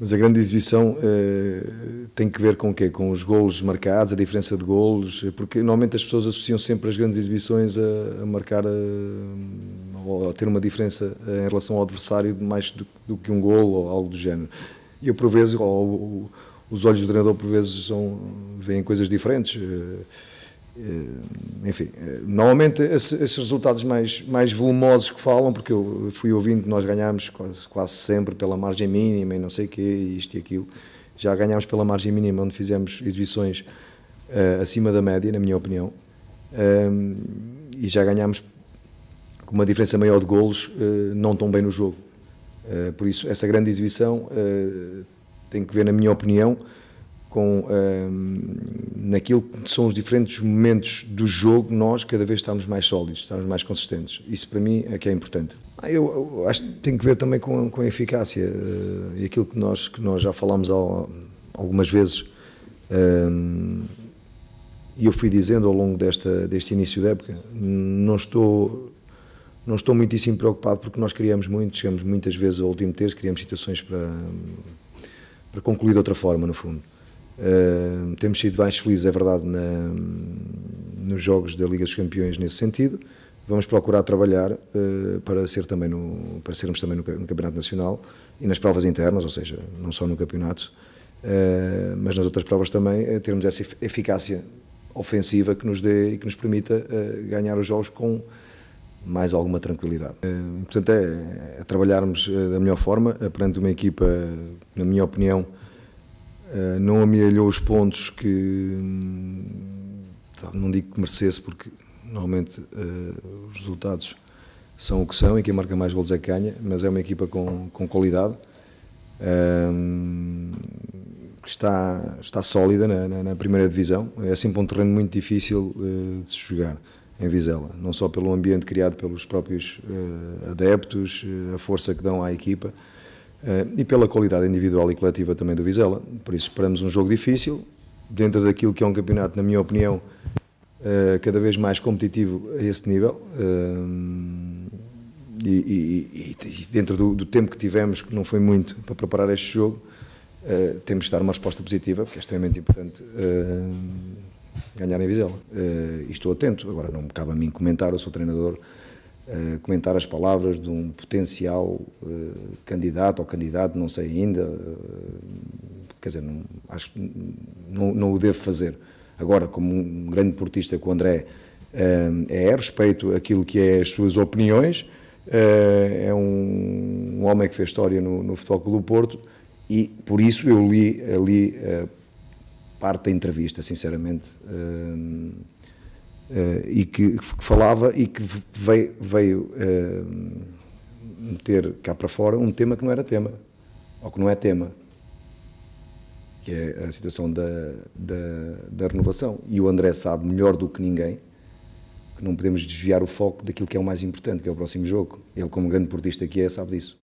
Mas a grande exibição eh, tem que ver com o quê? Com os golos marcados, a diferença de golos, porque normalmente as pessoas associam sempre as grandes exibições a, a marcar a, eh, ou a ter uma diferença eh, em relação ao adversário mais do, do que um golo ou algo do género. E eu, por vezes, ou, ou, os olhos do treinador, por vezes, são, veem coisas diferentes. Eh, enfim, eh, normalmente esses resultados mais, mais volumosos que falam, porque eu fui ouvindo que nós ganhámos quase, quase sempre pela margem mínima e não sei o quê, isto e aquilo. Já ganhámos pela margem mínima, onde fizemos exibições uh, acima da média, na minha opinião, um, e já ganhámos com uma diferença maior de golos, uh, não tão bem no jogo. Uh, por isso, essa grande exibição tem que ver, na minha opinião, com hum, naquilo que são os diferentes momentos do jogo, nós cada vez estamos mais sólidos, estamos mais consistentes. Isso para mim é que é importante. Ah, eu, eu acho que tem que ver também com, com a eficácia uh, e aquilo que nós, que nós já falámos ao, algumas vezes. Um, ehm, e eu fui dizendo ao longo desta, deste início da época, não estou, não estou muitíssimo preocupado porque nós criamos muito, chegamos muitas vezes ao último terço, criamos situações para, para concluir de outra forma, no fundo temos sido mais felizes, é verdade, na, nos jogos da Liga dos Campeões nesse sentido. Vamos procurar trabalhar uh, para, ser também no, para sermos também no, no, Campeonato Nacional e nas provas internas, ou seja, não só no campeonato, uh, mas nas outras provas também, eh, termos essa eficácia ofensiva que nos dê e que nos permita ganhar os jogos com mais alguma tranquilidade. Portanto, é, é trabalharmos da melhor forma, perante uma equipa, na minha opinião, eh, não amealhou os pontos que hum, não digo que merecesse porque normalmente eh, os resultados são o que são e quem marca mais gols é Canha, mas é uma equipa com, com qualidade hum, que está, está sólida na, na, na, primeira divisão. É sempre um terreno muito difícil eh, de se jogar em Vizela, não só pelo ambiente criado pelos próprios adeptos, a força que dão à equipa, eh, e pela qualidade individual e coletiva também do Vizela. Por isso esperamos um jogo difícil, dentro daquilo que é um campeonato, na minha opinião, eh, cada vez mais competitivo a esse nível. Eh, e, e, e dentro do, do, tempo que tivemos, que não foi muito, para preparar este jogo, temos de dar uma resposta positiva, porque é extremamente importante ganhar em Vizela. e estou atento, agora não me cabe a mim comentar, eu sou treinador eh, comentar as palavras de um potencial uh, candidato ou candidato, não sei ainda, uh, quer dizer, não, acho que não, não, o devo fazer. Agora, como um grande portista que o André é, respeito aquilo que é as suas opiniões, é um, um, homem que fez história no, no Futebol Clube do Porto e por isso eu li ali parte da entrevista, sinceramente. Uh, e que, que, falava e que veio, veio uh, meter cá para fora um tema que não era tema, ou que não é tema, que é a situação da, da, da, renovação. E o André sabe melhor do que ninguém que não podemos desviar o foco daquilo que é o mais importante, que é o próximo jogo. Ele, como grande portista que é, sabe disso.